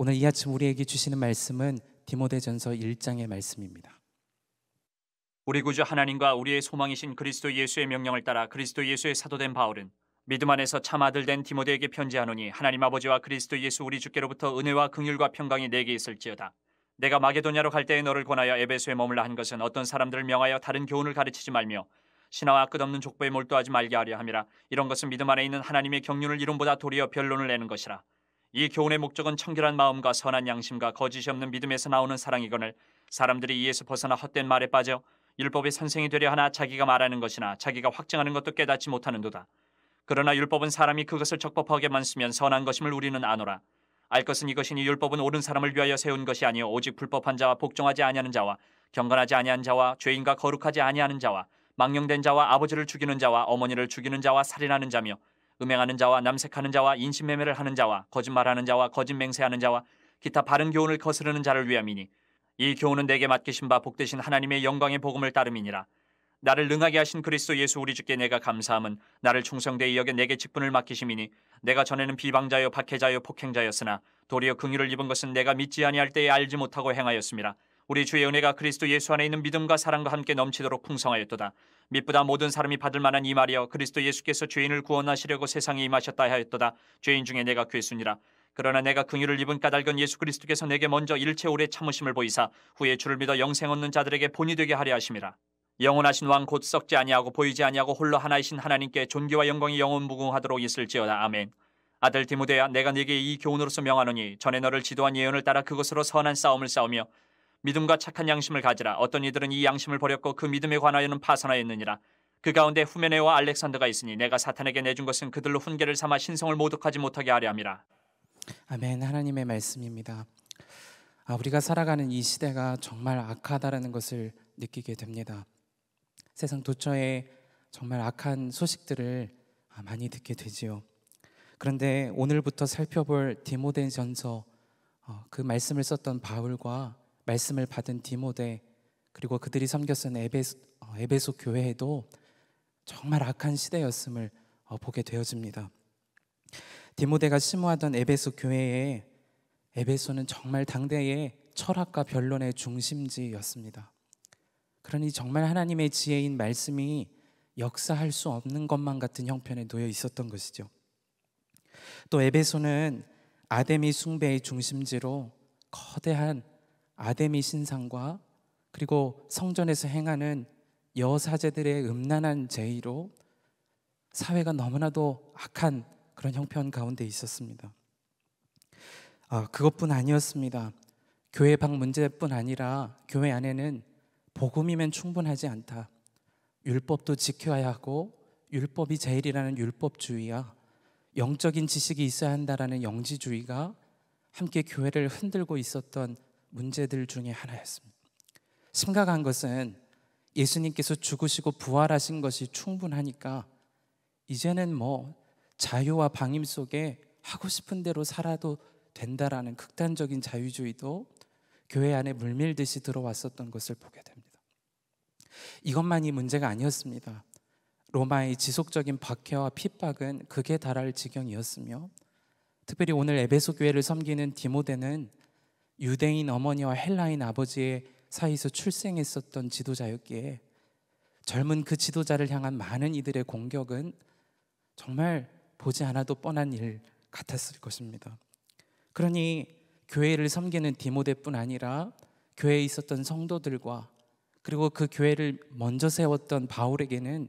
오늘 이 아침 우리에게 주시는 말씀은 디모데전서 1장의 말씀입니다. 우리 구주 하나님과 우리의 소망이신 그리스도 예수의 명령을 따라 그리스도 예수의 사도된 바울은 믿음 안에서 참 아들 된 디모데에게 편지하노니 하나님 아버지와 그리스도 예수 우리 주께로부터 은혜와 긍휼과 평강이 내게 있을지어다. 내가 마게도냐로 갈 때에 너를 권하여 에베소에 머물라 한 것은 어떤 사람들을 명하여 다른 교훈을 가르치지 말며 신화와 끝없는 족보에 몰두하지 말게 하려 함이라. 이런 것은 믿음 안에 있는 하나님의 경륜을 이론보다 도리어 변론을 내는 것이라. 이 교훈의 목적은 청결한 마음과 선한 양심과 거짓이 없는 믿음에서 나오는 사랑이거늘 사람들이 이에서 벗어나 헛된 말에 빠져 율법의 선생이 되려 하나 자기가 말하는 것이나 자기가 확증하는 것도 깨닫지 못하는도다. 그러나 율법은 사람이 그것을 적법하게만 쓰면 선한 것임을 우리는 아노라. 알 것은 이것이니 율법은 옳은 사람을 위하여 세운 것이 아니요 오직 불법한 자와 복종하지 아니하는 자와 경건하지 아니한 자와 죄인과 거룩하지 아니하는 자와 망령된 자와 아버지를 죽이는 자와 어머니를 죽이는 자와 살인하는 자며 음행하는 자와 남색하는 자와 인신매매를 하는 자와 거짓말하는 자와 거짓맹세하는 자와 기타 바른 교훈을 거스르는 자를 위함이니 이 교훈은 내게 맡기신 바 복되신 하나님의 영광의 복음을 따름이니라 나를 능하게 하신 그리스도 예수 우리 주께 내가 감사함은 나를 충성되이 여겨 내게 직분을 맡기심이니 내가 전에는 비방자요 박해자요 폭행자였으나 도리어 긍휼을 입은 것은 내가 믿지 아니할 때에 알지 못하고 행하였습니다 우리 주의 은혜가 그리스도 예수 안에 있는 믿음과 사랑과 함께 넘치도록 풍성하였도다 믿보다 모든 사람이 받을 만한 이 말이여 그리스도 예수께서 죄인을 구원하시려고 세상에 임하셨다 하였도다 죄인 중에 내가 괴수니라 그러나 내가 긍휼을 입은 까닭은 예수 그리스도께서 내게 먼저 일체 오래 참으심을 보이사 후에 주를 믿어 영생 얻는 자들에게 본이 되게 하려 하심이라 영원하신 왕 곧 썩지 아니하고 보이지 아니하고 홀로 하나이신 하나님께 존귀와 영광이 영원 무궁하도록 있을지어다 아멘 아들 디모데야 내가 네게 이 교훈으로서 명하노니 전에 너를 지도한 예언을 따라 그것으로 선한 싸움을 싸우며 믿음과 착한 양심을 가지라 어떤 이들은 이 양심을 버렸고 그 믿음에 관하여는 파산하였느니라 그 가운데 후메네와 알렉산더가 있으니 내가 사탄에게 내준 것은 그들로 훈계를 삼아 신성을 모독하지 못하게 하려 함이라 아멘 하나님의 말씀입니다 아, 우리가 살아가는 이 시대가 정말 악하다라는 것을 느끼게 됩니다 세상 도처에 정말 악한 소식들을 아, 많이 듣게 되지요 그런데 오늘부터 살펴볼 디모데전서 어, 그 말씀을 썼던 바울과 말씀을 받은 디모데 그리고 그들이 섬겼던 에베소, 어, 에베소 교회에도 정말 악한 시대였음을 어, 보게 되어집니다. 디모데가 심호하던 에베소 교회에 에베소는 정말 당대의 철학과 변론의 중심지였습니다. 그러니 정말 하나님의 지혜인 말씀이 역사할 수 없는 것만 같은 형편에 놓여 있었던 것이죠. 또 에베소는 아데미 숭배의 중심지로 거대한 아데미 신상과 그리고 성전에서 행하는 여사제들의 음란한 제의로 사회가 너무나도 악한 그런 형편 가운데 있었습니다. 아, 그것뿐 아니었습니다. 교회 밖 문제뿐 아니라 교회 안에는 복음이면 충분하지 않다. 율법도 지켜야 하고 율법이 제일이라는 율법주의와 영적인 지식이 있어야 한다라는 영지주의가 함께 교회를 흔들고 있었던 문제들 중에 하나였습니다. 심각한 것은 예수님께서 죽으시고 부활하신 것이 충분하니까 이제는 뭐 자유와 방임 속에 하고 싶은 대로 살아도 된다라는 극단적인 자유주의도 교회 안에 물밀듯이 들어왔었던 것을 보게 됩니다. 이것만이 문제가 아니었습니다. 로마의 지속적인 박해와 핍박은 극에 달할 지경이었으며 특별히 오늘 에베소 교회를 섬기는 디모데는 유대인 어머니와 헬라인 아버지의 사이에서 출생했었던 지도자였기에 젊은 그 지도자를 향한 많은 이들의 공격은 정말 보지 않아도 뻔한 일 같았을 것입니다. 그러니 교회를 섬기는 디모데뿐 아니라 교회에 있었던 성도들과 그리고 그 교회를 먼저 세웠던 바울에게는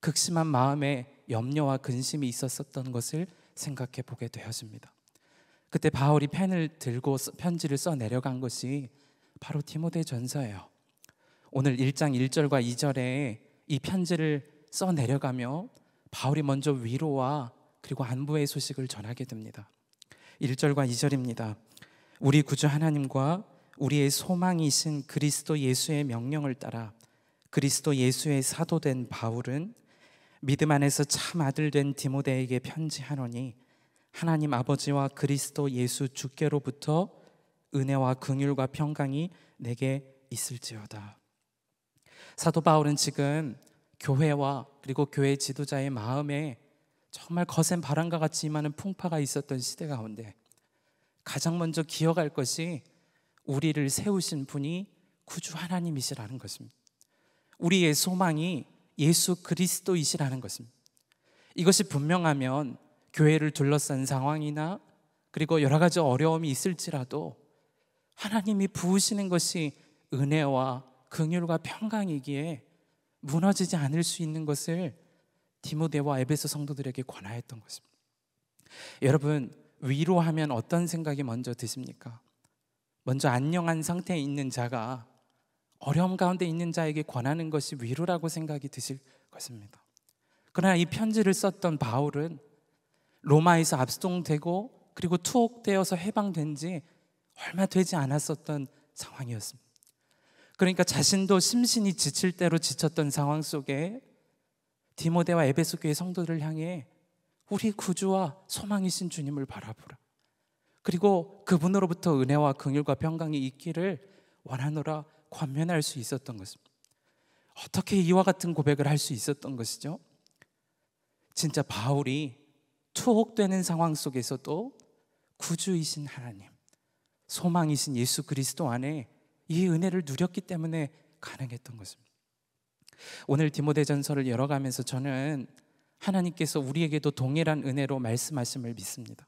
극심한 마음의 염려와 근심이 있었었던 것을 생각해 보게 되어집니다. 그때 바울이 펜을 들고 편지를 써 내려간 것이 바로 디모데 전서예요. 오늘 1장 1절과 2절에 이 편지를 써 내려가며 바울이 먼저 위로와 그리고 안부의 소식을 전하게 됩니다. 1절과 2절입니다. 우리 구주 하나님과 우리의 소망이신 그리스도 예수의 명령을 따라 그리스도 예수의 사도된 바울은 믿음 안에서 참 아들 된 디모데에게 편지하노니 하나님 아버지와 그리스도 예수 주께로부터 은혜와 긍휼과 평강이 내게 있을지어다. 사도 바울은 지금 교회와 그리고 교회 지도자의 마음에 정말 거센 바람과 같이 임하 풍파가 있었던 시대 가운데 가장 먼저 기억할 것이 우리를 세우신 분이 구주 하나님이시라는 것입니다. 우리의 소망이 예수 그리스도이시라는 것입니다. 이것이 분명하면 교회를 둘러싼 상황이나 그리고 여러 가지 어려움이 있을지라도 하나님이 부으시는 것이 은혜와 긍휼과 평강이기에 무너지지 않을 수 있는 것을 디모데와 에베소 성도들에게 권하였던 것입니다. 여러분 위로하면 어떤 생각이 먼저 드십니까? 먼저 안녕한 상태에 있는 자가 어려움 가운데 있는 자에게 권하는 것이 위로라고 생각이 드실 것입니다. 그러나 이 편지를 썼던 바울은 로마에서 압송되고 그리고 투옥되어서 해방된 지 얼마 되지 않았었던 상황이었습니다. 그러니까 자신도 심신이 지칠 대로 지쳤던 상황 속에 디모데와 에베소 교회 성도들을 향해 우리 구주와 소망이신 주님을 바라보라. 그리고 그분으로부터 은혜와 긍휼과 평강이 있기를 원하노라 관면할 수 있었던 것입니다. 어떻게 이와 같은 고백을 할 수 있었던 것이죠? 진짜 바울이 투옥되는 상황 속에서도 구주이신 하나님, 소망이신 예수 그리스도 안에 이 은혜를 누렸기 때문에 가능했던 것입니다. 오늘 디모데전서를 열어가면서 저는 하나님께서 우리에게도 동일한 은혜로 말씀하심을 믿습니다.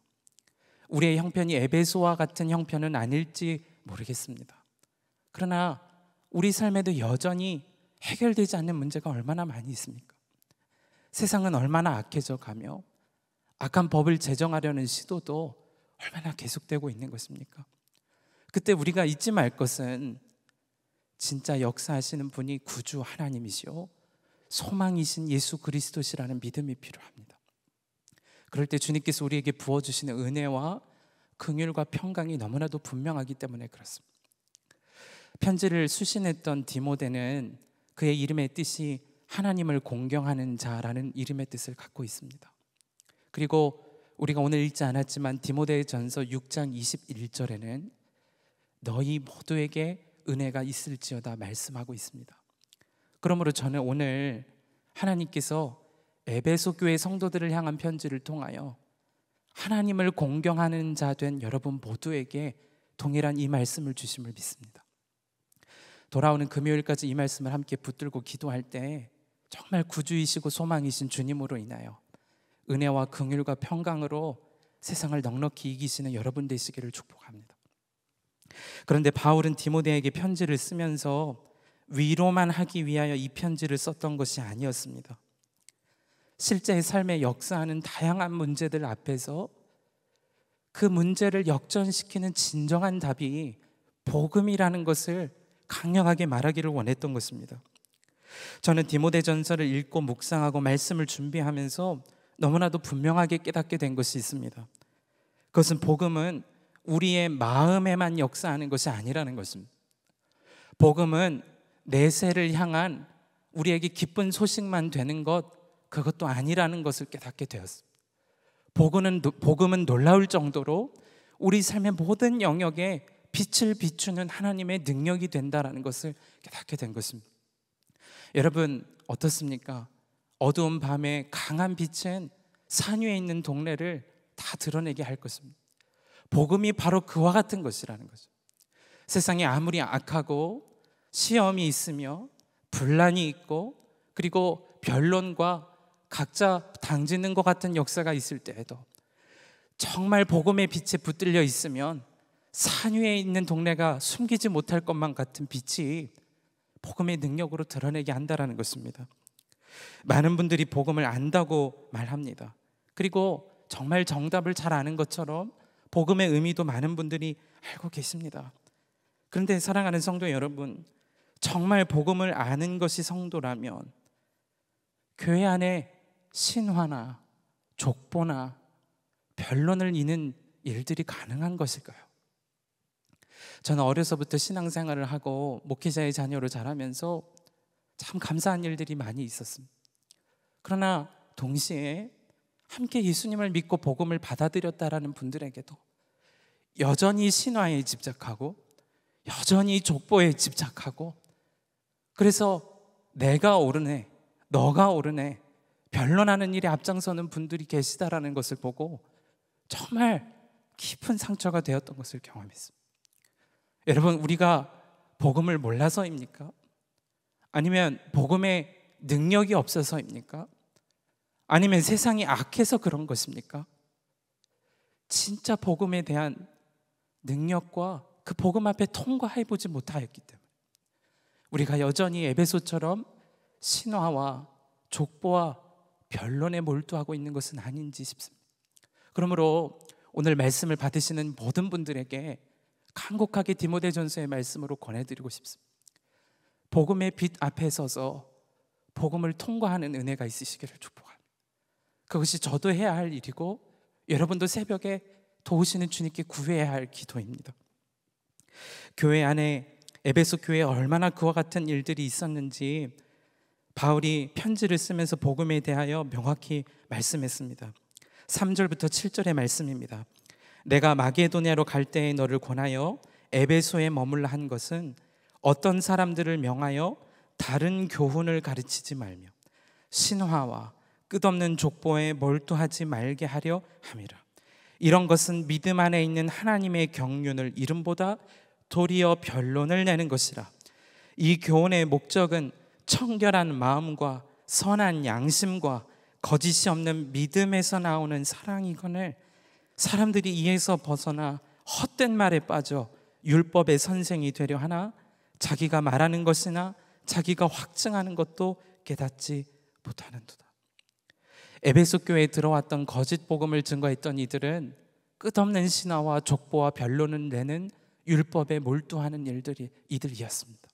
우리의 형편이 에베소와 같은 형편은 아닐지 모르겠습니다. 그러나 우리 삶에도 여전히 해결되지 않는 문제가 얼마나 많이 있습니까? 세상은 얼마나 악해져 가며 악한 법을 제정하려는 시도도 얼마나 계속되고 있는 것입니까? 그때 우리가 잊지 말 것은 진짜 역사하시는 분이 구주 하나님이시요 소망이신 예수 그리스도시라는 믿음이 필요합니다. 그럴 때 주님께서 우리에게 부어 주시는 은혜와 긍휼과 평강이 너무나도 분명하기 때문에 그렇습니다. 편지를 수신했던 디모데는 그의 이름의 뜻이 하나님을 공경하는 자라는 이름의 뜻을 갖고 있습니다. 그리고 우리가 오늘 읽지 않았지만 디모데전서 6장 21절에는 너희 모두에게 은혜가 있을지어다 말씀하고 있습니다. 그러므로 저는 오늘 하나님께서 에베소 교회 성도들을 향한 편지를 통하여 하나님을 공경하는 자 된 여러분 모두에게 동일한 이 말씀을 주심을 믿습니다. 돌아오는 금요일까지 이 말씀을 함께 붙들고 기도할 때 정말 구주이시고 소망이신 주님으로 인하여 은혜와 긍휼과 평강으로 세상을 넉넉히 이기시는 여러분 되시기를 축복합니다. 그런데 바울은 디모데에게 편지를 쓰면서 위로만 하기 위하여 이 편지를 썼던 것이 아니었습니다. 실제 삶에 역사하는 다양한 문제들 앞에서 그 문제를 역전시키는 진정한 답이 복음이라는 것을 강력하게 말하기를 원했던 것입니다. 저는 디모데전서를 읽고 묵상하고 말씀을 준비하면서 너무나도 분명하게 깨닫게 된 것이 있습니다. 그것은 복음은 우리의 마음에만 역사하는 것이 아니라는 것입니다. 복음은 내세를 향한 우리에게 기쁜 소식만 되는 것 그것도 아니라는 것을 깨닫게 되었습니다. 복음은, 복음은 놀라울 정도로 우리 삶의 모든 영역에 빛을 비추는 하나님의 능력이 된다라는 것을 깨닫게 된 것입니다. 여러분 어떻습니까? 어두운 밤에 강한 빛은 산 위에 있는 동네를 다 드러내게 할 것입니다. 복음이 바로 그와 같은 것이라는 거죠. 세상이 아무리 악하고 시험이 있으며 분란이 있고 그리고 변론과 각자 당지는 것 같은 역사가 있을 때에도 정말 복음의 빛에 붙들려 있으면 산 위에 있는 동네가 숨기지 못할 것만 같은 빛이 복음의 능력으로 드러내게 한다라는 것입니다. 많은 분들이 복음을 안다고 말합니다. 그리고 정말 정답을 잘 아는 것처럼 복음의 의미도 많은 분들이 알고 계십니다. 그런데 사랑하는 성도 여러분, 정말 복음을 아는 것이 성도라면 교회 안에 신화나 족보나 변론을 잇는 일들이 가능한 것일까요? 저는 어려서부터 신앙생활을 하고 목회자의 자녀로 자라면서 참 감사한 일들이 많이 있었습니다. 그러나 동시에 함께 예수님을 믿고 복음을 받아들였다라는 분들에게도 여전히 신화에 집착하고 여전히 족보에 집착하고 그래서 내가 오르네 너가 오르네 변론하는 일에 앞장서는 분들이 계시다라는 것을 보고 정말 깊은 상처가 되었던 것을 경험했습니다. 여러분 우리가 복음을 몰라서입니까? 아니면 복음의 능력이 없어서입니까? 아니면 세상이 악해서 그런 것입니까? 진짜 복음에 대한 능력과 그 복음 앞에 통과해 보지 못하였기 때문에 우리가 여전히 에베소처럼 신화와 족보와 변론에 몰두하고 있는 것은 아닌지 싶습니다. 그러므로 오늘 말씀을 받으시는 모든 분들에게 간곡하게 디모데전서의 말씀으로 권해드리고 싶습니다. 복음의 빛 앞에 서서 복음을 통과하는 은혜가 있으시기를 축복합니다. 그것이 저도 해야 할 일이고 여러분도 새벽에 도우시는 주님께 구해야 할 기도입니다. 교회 안에 에베소 교회에 얼마나 그와 같은 일들이 있었는지 바울이 편지를 쓰면서 복음에 대하여 명확히 말씀했습니다. 3절부터 7절의 말씀입니다. 내가 마게도냐로 갈 때에 너를 권하여 에베소에 머물라 한 것은 어떤 사람들을 명하여 다른 교훈을 가르치지 말며 신화와 끝없는 족보에 몰두하지 말게 하려 함이라. 이런 것은 믿음 안에 있는 하나님의 경륜을 이름보다 도리어 변론을 내는 것이라. 이 교훈의 목적은 청결한 마음과 선한 양심과 거짓이 없는 믿음에서 나오는 사랑이건을 사람들이 이에서 벗어나 헛된 말에 빠져 율법의 선생이 되려 하나 자기가 말하는 것이나 자기가 확증하는 것도 깨닫지 못하는도다. 에베소 교회에 들어왔던 거짓 복음을 증거했던 이들은 끝없는 신화와 족보와 변론을 내는 율법에 몰두하는 일들이 이들이었습니다.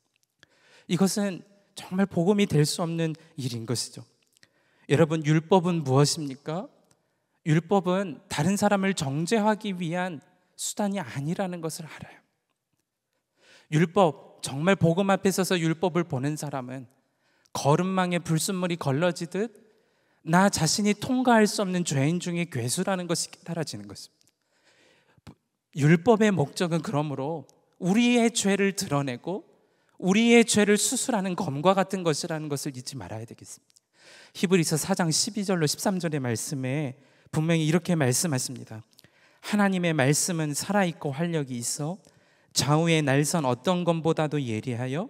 이것은 정말 복음이 될 수 없는 일인 것이죠. 여러분 율법은 무엇입니까? 율법은 다른 사람을 정죄하기 위한 수단이 아니라는 것을 알아요. 율법 정말 복음 앞에 서서 율법을 보는 사람은 걸음망에 불순물이 걸러지듯 나 자신이 통과할 수 없는 죄인 중에 괴수라는 것이 깨달아지는 것입니다. 율법의 목적은 그러므로 우리의 죄를 드러내고 우리의 죄를 수술하는 검과 같은 것이라는 것을 잊지 말아야 되겠습니다. 히브리서 4장 12절로 13절의 말씀에 분명히 이렇게 말씀하십니다. 하나님의 말씀은 살아있고 활력이 있어 좌우의 날선 어떤 것보다도 예리하여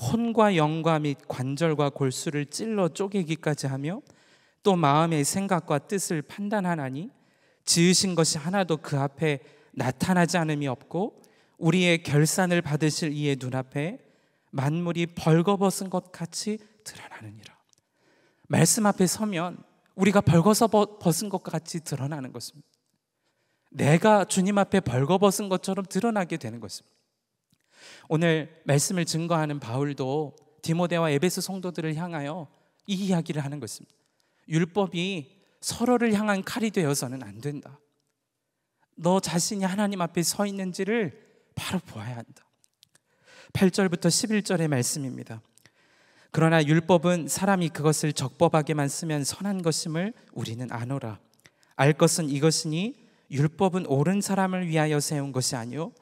혼과 영과 및 관절과 골수를 찔러 쪼개기까지 하며 또 마음의 생각과 뜻을 판단하나니 지으신 것이 하나도 그 앞에 나타나지 않음이 없고 우리의 결산을 받으실 이의 눈앞에 만물이 벌거벗은 것 같이 드러나느니라. 말씀 앞에 서면 우리가 벌거벗은 것 같이 드러나는 것입니다. 내가 주님 앞에 벌거벗은 것처럼 드러나게 되는 것입니다. 오늘 말씀을 증거하는 바울도 디모데와 에베소 성도들을 향하여 이 이야기를 하는 것입니다. 율법이 서로를 향한 칼이 되어서는 안 된다. 너 자신이 하나님 앞에 서 있는지를 바로 보아야 한다. 8절부터 11절의 말씀입니다. 그러나 율법은 사람이 그것을 적법하게만 쓰면 선한 것임을 우리는 아노라. 알 것은 이것이니 율법은 옳은 사람을 위하여 세운 것이 아니요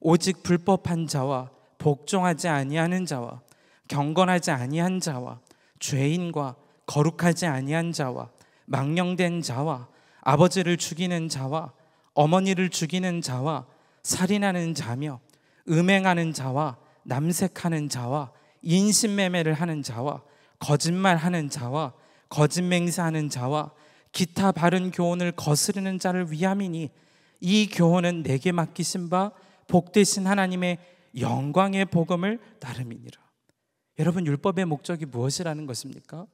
오직 불법한 자와 복종하지 아니하는 자와 경건하지 아니한 자와 죄인과 거룩하지 아니한 자와 망령된 자와 아버지를 죽이는 자와 어머니를 죽이는 자와 살인하는 자며 음행하는 자와 남색하는 자와 인신매매를 하는 자와 거짓말하는 자와 거짓맹세하는 자와 기타 바른 교훈을 거스르는 자를 위함이니 이 교훈은 내게 맡기신 바 복되신 하나님의 영광의 복음을 따름이니라. 여러분 율법의 목적이 무엇이라는 것입니까?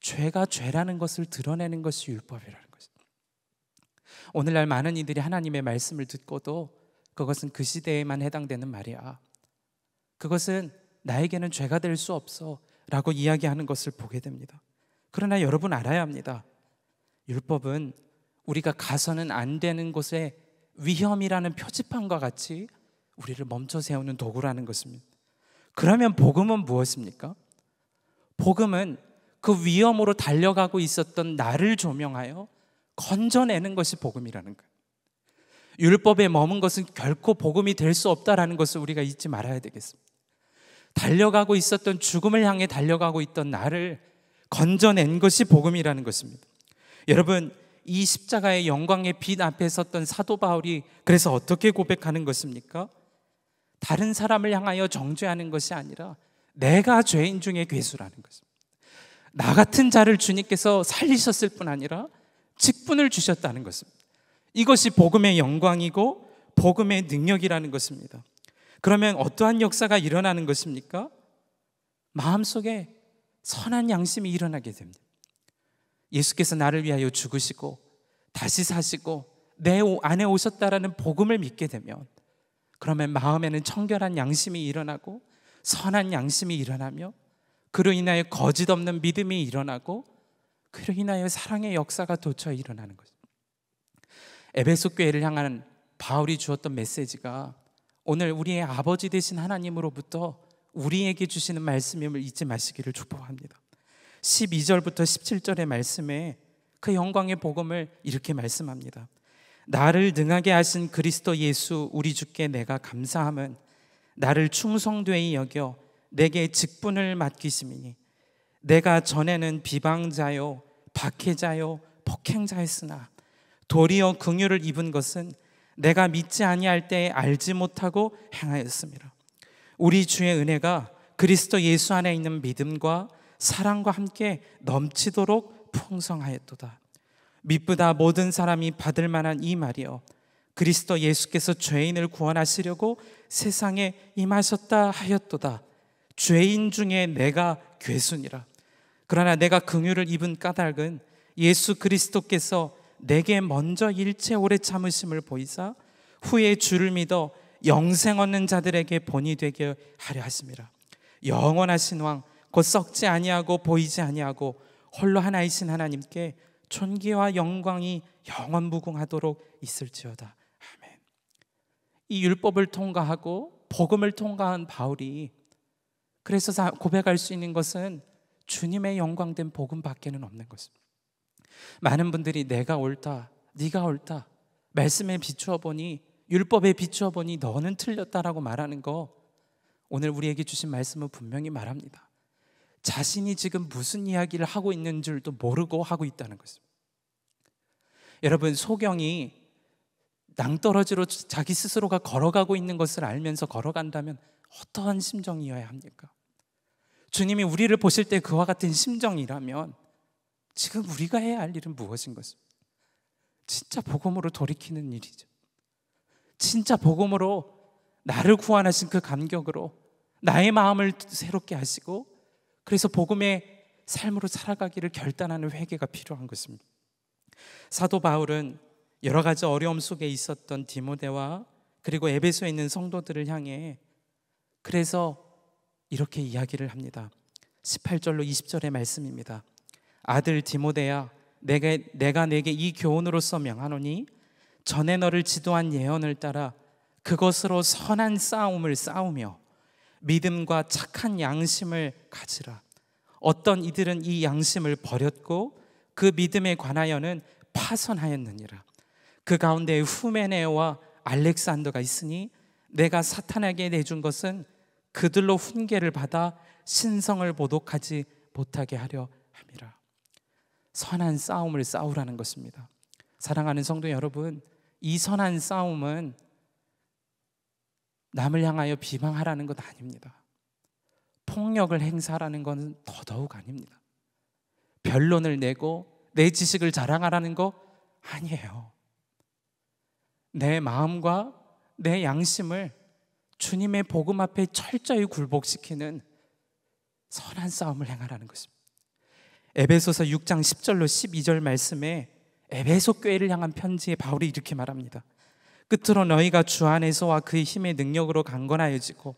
죄가 죄라는 것을 드러내는 것이 율법이라는 것입니다. 오늘날 많은 이들이 하나님의 말씀을 듣고도 그것은 그 시대에만 해당되는 말이야. 그것은 나에게는 죄가 될 수 없어 라고 이야기하는 것을 보게 됩니다. 그러나 여러분 알아야 합니다. 율법은 우리가 가서는 안 되는 곳에 위험이라는 표지판과 같이 우리를 멈춰 세우는 도구라는 것입니다. 그러면 복음은 무엇입니까? 복음은 그 위험으로 달려가고 있었던 나를 조명하여 건져내는 것이 복음이라는 거예요. 율법에 머문 것은 결코 복음이 될 수 없다라는 것을 우리가 잊지 말아야 되겠습니다. 달려가고 있었던 죽음을 향해 달려가고 있던 나를 건져낸 것이 복음이라는 것입니다. 여러분 이 십자가의 영광의 빛 앞에 섰던 사도 바울이 그래서 어떻게 고백하는 것입니까? 다른 사람을 향하여 정죄하는 것이 아니라 내가 죄인 중에 괴수라는 것입니다. 나 같은 자를 주님께서 살리셨을 뿐 아니라 직분을 주셨다는 것입니다. 이것이 복음의 영광이고 복음의 능력이라는 것입니다. 그러면 어떠한 역사가 일어나는 것입니까? 마음속에 선한 양심이 일어나게 됩니다. 예수께서 나를 위하여 죽으시고 다시 사시고 내 안에 오셨다라는 복음을 믿게 되면 그러면 마음에는 청결한 양심이 일어나고 선한 양심이 일어나며 그로 인하여 거짓 없는 믿음이 일어나고 그로 인하여 사랑의 역사가 도처에 일어나는 것입니다 에베소 교회를 향한 바울이 주었던 메시지가 오늘 우리의 아버지 되신 하나님으로부터 우리에게 주시는 말씀임을 잊지 마시기를 축복합니다. 12절부터 17절의 말씀에 그 영광의 복음을 이렇게 말씀합니다. 나를 능하게 하신 그리스도 예수 우리 주께 내가 감사함은 나를 충성되이 여겨 내게 직분을 맡기심이니 내가 전에는 비방자요 박해자요 폭행자였으나 도리어 긍휼을 입은 것은 내가 믿지 아니할 때에 알지 못하고 행하였습니다. 우리 주의 은혜가 그리스도 예수 안에 있는 믿음과 사랑과 함께 넘치도록 풍성하였도다. 미쁘다 모든 사람이 받을 만한 이 말이여 그리스도 예수께서 죄인을 구원하시려고 세상에 임하셨다 하였도다. 죄인 중에 내가 괴순이라. 그러나 내가 긍휼을 입은 까닭은 예수 그리스도께서 내게 먼저 일체 오래 참으심을 보이사 후에 주를 믿어 영생 얻는 자들에게 본이 되게 하려 하심이라. 영원하신 왕곧 썩지 아니하고 보이지 아니하고 홀로 하나이신 하나님께 존귀와 영광이 영원무궁하도록 있을지어다. 아멘. 이 율법을 통과하고 복음을 통과한 바울이 그래서 고백할 수 있는 것은 주님의 영광된 복음밖에는 없는 것입니다. 많은 분들이 내가 옳다, 네가 옳다 말씀에 비추어 보니 율법에 비추어 보니 너는 틀렸다라고 말하는 거 오늘 우리에게 주신 말씀은 분명히 말합니다. 자신이 지금 무슨 이야기를 하고 있는 줄도 모르고 하고 있다는 것입니다. 여러분, 소경이 낭떠러지로 자기 스스로가 걸어가고 있는 것을 알면서 걸어간다면 어떠한 심정이어야 합니까? 주님이 우리를 보실 때 그와 같은 심정이라면 지금 우리가 해야 할 일은 무엇인 것입니까? 진짜 복음으로 돌이키는 일이죠. 진짜 복음으로 나를 구원하신 그 감격으로 나의 마음을 새롭게 하시고 그래서 복음의 삶으로 살아가기를 결단하는 회개가 필요한 것입니다. 사도 바울은 여러 가지 어려움 속에 있었던 디모데와 그리고 에베소에 있는 성도들을 향해 그래서 이렇게 이야기를 합니다. 18절로 20절의 말씀입니다. 아들 디모데야 내가 내가 내게 이 교훈으로서 명하노니 전에 너를 지도한 예언을 따라 그것으로 선한 싸움을 싸우며 믿음과 착한 양심을 가지라. 어떤 이들은 이 양심을 버렸고 그 믿음에 관하여는 파손하였느니라그 가운데 후메네와 알렉산더가 있으니 내가 사탄에게 내준 것은 그들로 훈계를 받아 신성을 보독하지 못하게 하려 함이라. 선한 싸움을 싸우라는 것입니다. 사랑하는 성도 여러분, 이 선한 싸움은 남을 향하여 비방하라는 것 아닙니다. 폭력을 행사라는 것은 더더욱 아닙니다. 변론을 내고 내 지식을 자랑하라는 거 아니에요. 내 마음과 내 양심을 주님의 복음 앞에 철저히 굴복시키는 선한 싸움을 행하라는 것입니다. 에베소서 6장 10절로 12절 말씀에 에베소 교회를 향한 편지에 바울이 이렇게 말합니다. 끝으로 너희가 주 안에서와 그의 힘의 능력으로 강건하여지고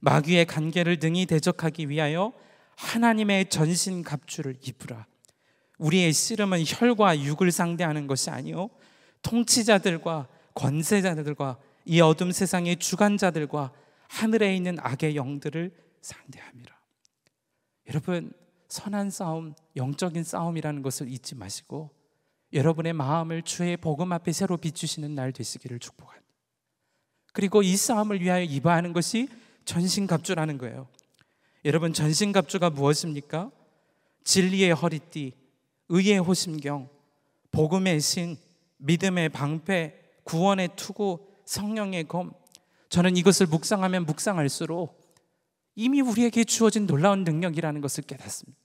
마귀의 관계를 능히 대적하기 위하여 하나님의 전신 갑주를 입으라. 우리의 씨름은 혈과 육을 상대하는 것이 아니요 통치자들과 권세자들과 이 어둠 세상의 주관자들과 하늘에 있는 악의 영들을 상대함이라. 여러분 선한 싸움, 영적인 싸움이라는 것을 잊지 마시고 여러분의 마음을 주의 복음 앞에 새로 비추시는 날 되시기를 축복합니다. 그리고 이 싸움을 위하여 입어하는 것이 전신갑주라는 거예요. 여러분 전신갑주가 무엇입니까? 진리의 허리띠, 의의 호심경, 복음의 신, 믿음의 방패, 구원의 투구, 성령의 검. 저는 이것을 묵상하면 묵상할수록 이미 우리에게 주어진 놀라운 능력이라는 것을 깨닫습니다.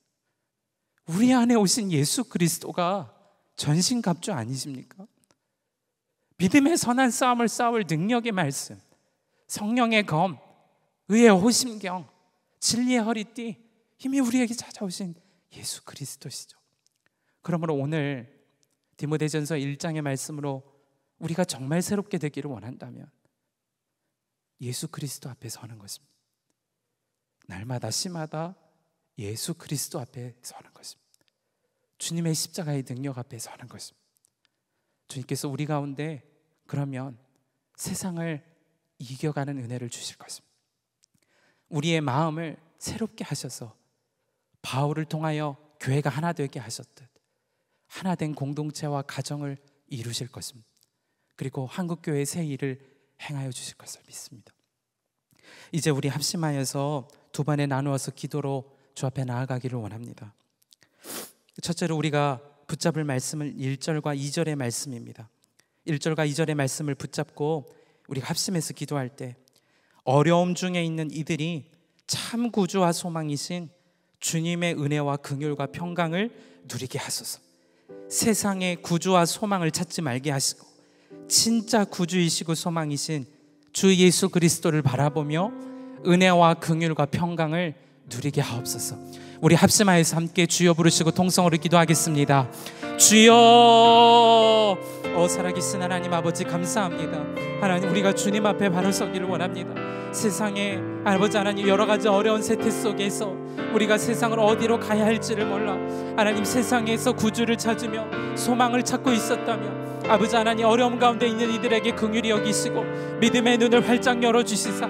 우리 안에 오신 예수 그리스도가 전신갑주 아니십니까? 믿음의 선한 싸움을 싸울 능력의 말씀, 성령의 검, 의의 호심경, 진리의 허리띠, 힘이 우리에게 찾아오신 예수 그리스도시죠. 그러므로 오늘 디모데전서 1장의 말씀으로 우리가 정말 새롭게 되기를 원한다면 예수 그리스도 앞에 서는 것입니다. 날마다 심하다 예수 그리스도 앞에 서는 주님의 십자가의 능력 앞에 서는 것입니다. 주님께서 우리 가운데 그러면 세상을 이겨가는 은혜를 주실 것입니다. 우리의 마음을 새롭게 하셔서 바울을 통하여 교회가 하나 되게 하셨듯 하나 된 공동체와 가정을 이루실 것입니다. 그리고 한국 교회의 새 일을 행하여 주실 것을 믿습니다. 이제 우리 합심하여서 두 번에 나누어서 기도로 주 앞에 나아가기를 원합니다. 첫째로 우리가 붙잡을 말씀은 1절과 2절의 말씀입니다. 1절과 2절의 말씀을 붙잡고 우리가 합심해서 기도할 때 어려움 중에 있는 이들이 참 구주와 소망이신 주님의 은혜와 긍휼과 평강을 누리게 하소서. 세상의 구주와 소망을 찾지 말게 하시고 진짜 구주이시고 소망이신 주 예수 그리스도를 바라보며 은혜와 긍휼과 평강을 누리게 하옵소서. 우리 합심하여서 함께 주여 부르시고 통성으로 기도하겠습니다. 주여 어 살아계신 하나님 아버지 감사합니다. 하나님 우리가 주님 앞에 바로 서기를 원합니다. 세상에 아버지 하나님 여러 가지 어려운 세태 속에서 우리가 세상을 어디로 가야 할지를 몰라 하나님 세상에서 구주를 찾으며 소망을 찾고 있었다며 아버지 하나님 어려움 가운데 있는 이들에게 긍휼히 여기시고 믿음의 눈을 활짝 열어 주시사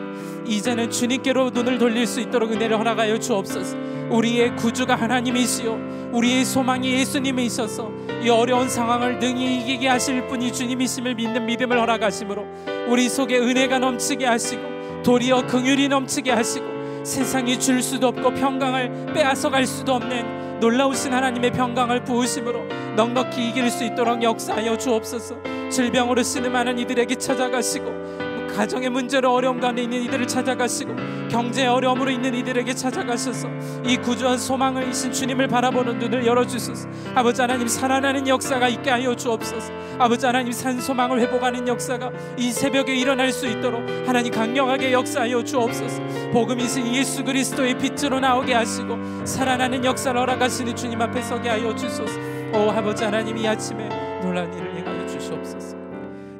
이제는 주님께로 눈을 돌릴 수 있도록 은혜를 허락하여 주옵소서. 우리의 구주가 하나님이시요 우리의 소망이 예수님에 있서이 어려운 상황을 능히 이기게 하실 분이 주님이심을 믿는 믿음을 허락하심으로 우리 속에 은혜가 넘치게 하시고 도리어 긍휼이 넘치게 하시고 세상이 줄 수도 없고 평강을 빼앗아 갈 수도 없는 놀라우신 하나님의 평강을 부으심으로 넉넉히 이길 수 있도록 역사하여 주옵소서. 질병으로 신음하는 이들에게 찾아가시고 가정의 문제로 어려움 가운데 있는 이들을 찾아가시고 경제의 어려움으로 있는 이들에게 찾아가셔서 이구조한 소망을 이신 주님을 바라보는 눈을 열어주소서 아버지 하나님 살아나는 역사가 있게 하여 주옵소서 아버지 하나님 산 소망을 회복하는 역사가 이 새벽에 일어날 수 있도록 하나님 강력하게 역사하여 주옵소서 복음이신 예수 그리스도의 빛으로 나오게 하시고 살아나는 역사를 허락하시는 주님 앞에 서게 하여 주소서 오 아버지 하나님 이 아침에 놀란 일을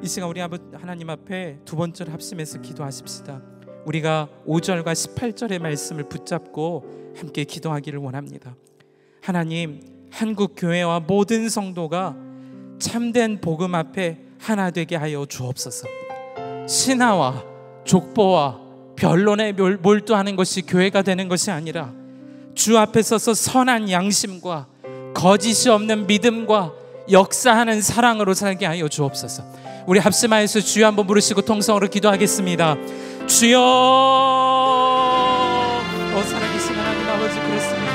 이 시간 우리 하나님 앞에 두 번째로 합심해서 기도하십시다. 우리가 5절과 18절의 말씀을 붙잡고 함께 기도하기를 원합니다. 하나님, 한국 교회와 모든 성도가 참된 복음 앞에 하나 되게 하여 주옵소서. 신화와 족보와 변론에 몰두하는 것이 교회가 되는 것이 아니라 주 앞에 서서 선한 양심과 거짓이 없는 믿음과 역사하는 사랑으로 살게 하여 주옵소서. 우리 합심하여서 주여 한번 부르시고 통성으로 기도하겠습니다. 주여 어 살아계신 하나님 아버지 그렇습니다.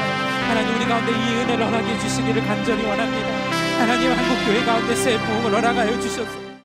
하나님 우리 가운데 이 은혜를 허락해 주시기를 간절히 원합니다. 하나님 한국 교회 가운데 새 부흥을 허락하여 주셔서